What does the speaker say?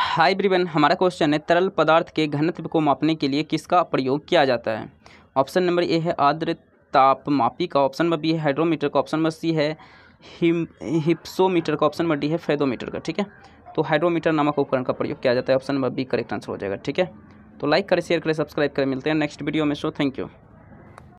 high ब्रिवन हमारा question है तरल पदार्थ के घनत्व को मापने के लिए किसका प्रयोग किया जाता है ऑप्शन नंबर ए है आर्द्र मापी का ऑप्शन नंबर बी है हाइड्रोमीटर का ऑप्शन नंबर सी है हिम हिप्सोमीटर का ऑप्शन नंबर डी है फेदोमीटर का ठीक है तो हाइड्रोमीटर नामक उपकरण का प्रयोग किया जाता है option number B correct answer हो जाएगा ठीक है तो लाइक करें शेयर करें सब्सक्राइब करें मिलते हैं नेक्स्ट वीडियो में शो थैंक यू